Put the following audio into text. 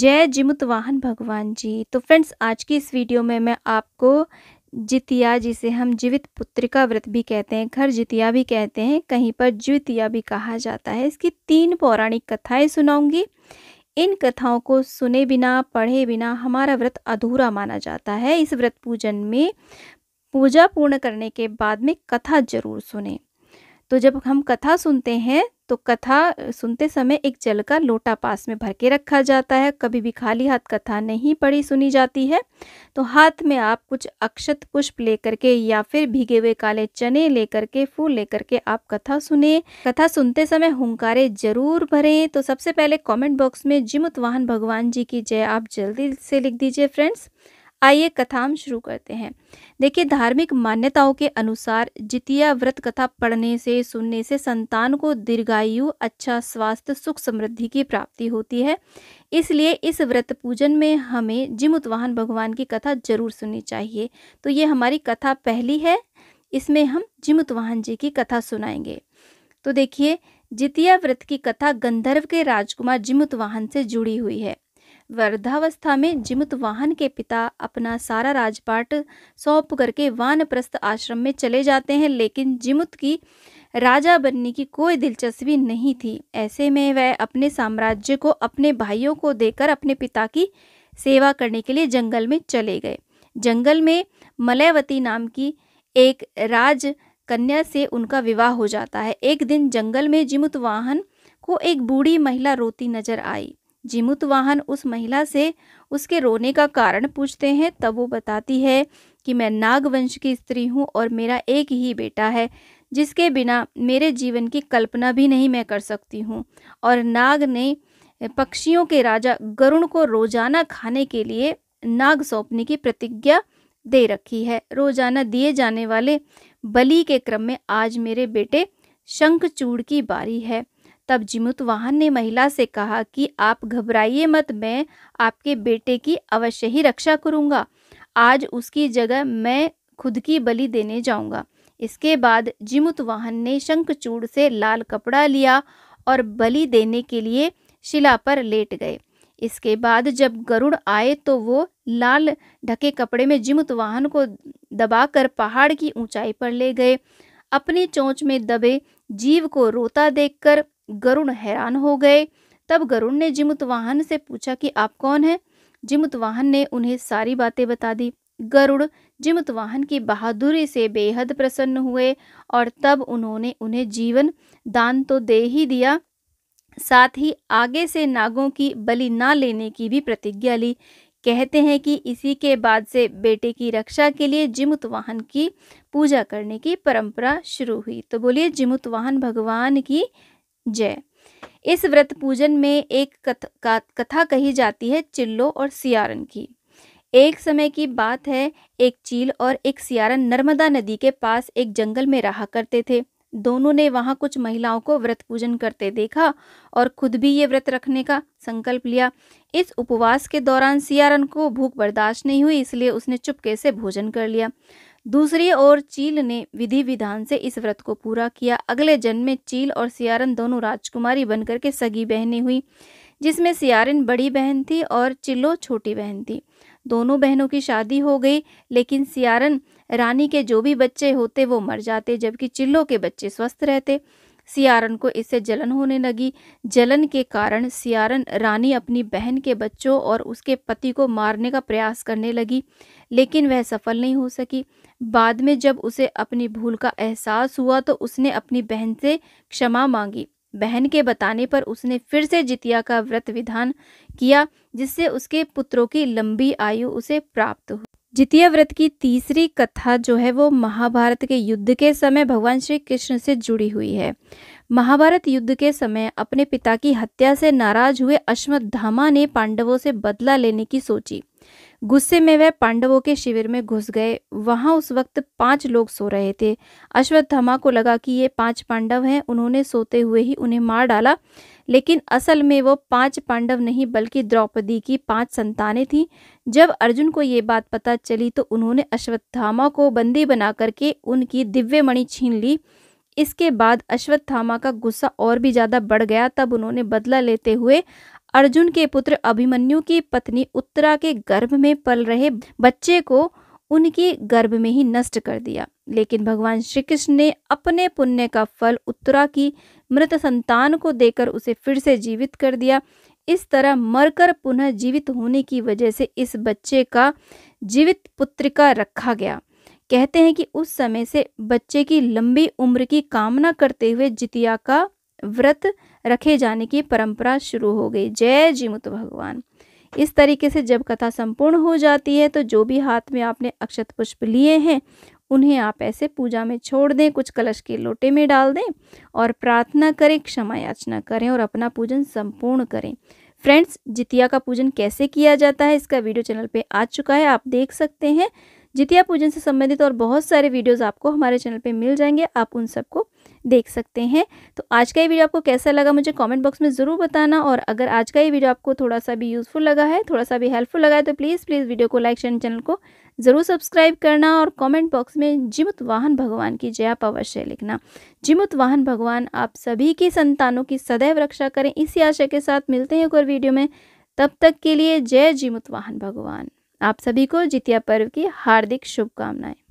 जय जिमुत वाहन भगवान जी तो फ्रेंड्स आज की इस वीडियो में मैं आपको जितिया जिसे हम जीवित पुत्रिका व्रत भी कहते हैं घर जितिया भी कहते हैं कहीं पर जितिया भी कहा जाता है इसकी तीन पौराणिक कथाएं सुनाऊंगी इन कथाओं को सुने बिना पढ़े बिना हमारा व्रत अधूरा माना जाता है इस व्रत पूजन में पूजा पूर्ण करने के बाद में कथा जरूर सुने तो जब हम कथा सुनते हैं तो कथा सुनते समय एक जल का लोटा पास में भर के रखा जाता है कभी भी खाली हाथ कथा नहीं पड़ी सुनी जाती है तो हाथ में आप कुछ अक्षत पुष्प लेकर के या फिर भीगे हुए काले चने लेकर के फूल लेकर के आप कथा सुने कथा सुनते समय हुंकारे जरूर भरें तो सबसे पहले कमेंट बॉक्स में जिमुत वाहन भगवान जी की जय आप जल्दी से लिख दीजिए फ्रेंड्स आइए कथा हम शुरू करते हैं देखिए धार्मिक मान्यताओं के अनुसार जितिया व्रत कथा पढ़ने से सुनने से संतान को दीर्घायु अच्छा स्वास्थ्य सुख समृद्धि की प्राप्ति होती है इसलिए इस व्रत पूजन में हमें जिमुतवाहन भगवान की कथा जरूर सुननी चाहिए तो ये हमारी कथा पहली है इसमें हम जिमुतवाहन जी की कथा सुनाएंगे तो देखिए जितिया व्रत की कथा गंधर्व के राजकुमार जिमुतवाहन से जुड़ी हुई है वृद्धावस्था में जिमुत वाहन के पिता अपना सारा राजपाट सौंप करके वानप्रस्थ आश्रम में चले जाते हैं लेकिन जिमुत की राजा बनने की कोई दिलचस्पी नहीं थी ऐसे में वह अपने साम्राज्य को अपने भाइयों को देकर अपने पिता की सेवा करने के लिए जंगल में चले गए जंगल में मलयवती नाम की एक राज कन्या से उनका विवाह हो जाता है एक दिन जंगल में जिमुत वाहन को एक बूढ़ी महिला रोती नजर आई जिमुत वाहन उस महिला से उसके रोने का कारण पूछते हैं तब वो बताती है कि मैं नागवंश की स्त्री हूँ और मेरा एक ही बेटा है जिसके बिना मेरे जीवन की कल्पना भी नहीं मैं कर सकती हूँ और नाग ने पक्षियों के राजा गरुण को रोजाना खाने के लिए नाग सौंपने की प्रतिज्ञा दे रखी है रोजाना दिए जाने वाले बलि के क्रम में आज मेरे बेटे शंखचूड़ की बारी है तब जिमुतवाहन ने महिला से कहा कि आप घबराइए मत मैं आपके बेटे की अवश्य ही रक्षा करूँगा आज उसकी जगह मैं खुद की बलि देने जाऊँगा इसके बाद जिमुत वाहन ने शंखचूड़ से लाल कपड़ा लिया और बलि देने के लिए शिला पर लेट गए इसके बाद जब गरुड़ आए तो वो लाल ढके कपड़े में जिमुत वाहन को दबाकर पहाड़ की ऊंचाई पर ले गए अपनी चोंच में दबे जीव को रोता देखकर गरुण हैरान हो गए तब गरुण ने जिमुत वाहन से पूछा कि आप कौन हैं जिमुत वाहन ने उन्हें सारी बातें बता दी गरुड़ जिमुत वाहन की बहादुरी से बेहद प्रसन्न हुए और तब उन्होंने उन्हें जीवन दान तो दे ही दिया साथ ही आगे से नागों की बलि ना लेने की भी प्रतिज्ञा ली कहते हैं कि इसी के बाद से बेटे की रक्षा के लिए जिमुत वाहन की पूजा करने की परंपरा शुरू हुई तो बोलिए जिमुत वाहन भगवान की जय इस व्रत पूजन में एक कथ, का, कथा कही जाती है चिल्लो और सियारन की एक समय की बात है एक चील और एक सियारन नर्मदा नदी के पास एक जंगल में रहा करते थे दोनों ने वहां कुछ महिलाओं को व्रत पूजन करते देखा और खुद भी ये व्रत रखने का संकल्प लिया इस उपवास के दौरान सियारन को भूख बर्दाश्त नहीं हुई इसलिए उसने चुपके से भोजन कर लिया दूसरी ओर चील ने विधि विधान से इस व्रत को पूरा किया अगले जन्म में चील और सियारन दोनों राजकुमारी बनकर के सगी बहनें हुई जिसमें सियारन बड़ी बहन थी और चिल्लो छोटी बहन थी दोनों बहनों की शादी हो गई लेकिन सियारन रानी के जो भी बच्चे होते वो मर जाते जबकि चिल्लो के बच्चे स्वस्थ रहते सियारन को इससे जलन होने लगी जलन के कारण सियारन रानी अपनी बहन के बच्चों और उसके पति को मारने का प्रयास करने लगी लेकिन वह सफल नहीं हो सकी बाद में जब उसे अपनी भूल का एहसास हुआ तो उसने अपनी बहन से क्षमा मांगी बहन के बताने पर उसने फिर से जितिया का व्रत विधान किया जिससे उसके पुत्रों की लंबी आयु उसे प्राप्त हुई जितिया व्रत की तीसरी कथा जो है वो महाभारत के युद्ध के समय भगवान श्री कृष्ण से जुड़ी हुई है महाभारत युद्ध के समय अपने पिता की हत्या से नाराज हुए अश्वत्थामा ने पांडवों से बदला लेने की सोची गुस्से में वह पांडवों के शिविर में घुस गए वहां उस वक्त पांच लोग सो रहे थे अश्वत्थामा को लगा कि ये पांच पांडव हैं उन्होंने सोते हुए ही उन्हें मार डाला लेकिन असल में वो पांच पांडव नहीं बल्कि द्रौपदी की पांच संतानें थीं जब अर्जुन को ये बात पता चली तो उन्होंने अश्वत्थामा को बंदी बना करके उनकी दिव्य मणि छीन ली इसके बाद अश्वत्थामा का गुस्सा और भी ज़्यादा बढ़ गया तब उन्होंने बदला लेते हुए अर्जुन के पुत्र अभिमन्यु की पत्नी उत्तरा के गर्भ में पल रहे बच्चे को उनकी गर्भ में ही नष्ट कर दिया लेकिन भगवान श्री कृष्ण ने अपने पुण्य का फल उत्तरा की मृत संतान को देकर उसे फिर से जीवित कर दिया इस तरह मरकर पुनः जीवित होने की वजह से इस बच्चे का जीवित पुत्र का रखा गया कहते हैं कि उस समय से बच्चे की लंबी उम्र की कामना करते हुए जितिया का व्रत रखे जाने की परंपरा शुरू हो गई जय जीमुत भगवान इस तरीके से जब कथा संपूर्ण हो जाती है तो जो भी हाथ में आपने अक्षत पुष्प लिए हैं उन्हें आप ऐसे पूजा में छोड़ दें कुछ कलश के लोटे में डाल दें और प्रार्थना करें क्षमा याचना करें और अपना पूजन संपूर्ण करें फ्रेंड्स जितिया का पूजन कैसे किया जाता है इसका वीडियो चैनल पे आ चुका है आप देख सकते हैं जितिया पूजन से संबंधित और बहुत सारे वीडियोस आपको हमारे चैनल पे मिल जाएंगे आप उन सबको देख सकते हैं तो आज का ये वीडियो आपको कैसा लगा मुझे कमेंट बॉक्स में ज़रूर बताना और अगर आज का ये वीडियो आपको थोड़ा सा भी यूज़फुल लगा है थोड़ा सा भी हेल्पफुल लगा है तो प्लीज़ प्लीज़ वीडियो को लाइक शेयर चैनल को ज़रूर सब्सक्राइब करना और कमेंट बॉक्स में जिमुत वाहन भगवान की जय आप अवश्य लिखना जिमुत वाहन भगवान आप सभी की संतानों की सदैव रक्षा करें इसी आशय के साथ मिलते हैं एक और वीडियो में तब तक के लिए जय जिमुत वाहन भगवान आप सभी को जितिया पर्व की हार्दिक शुभकामनाएं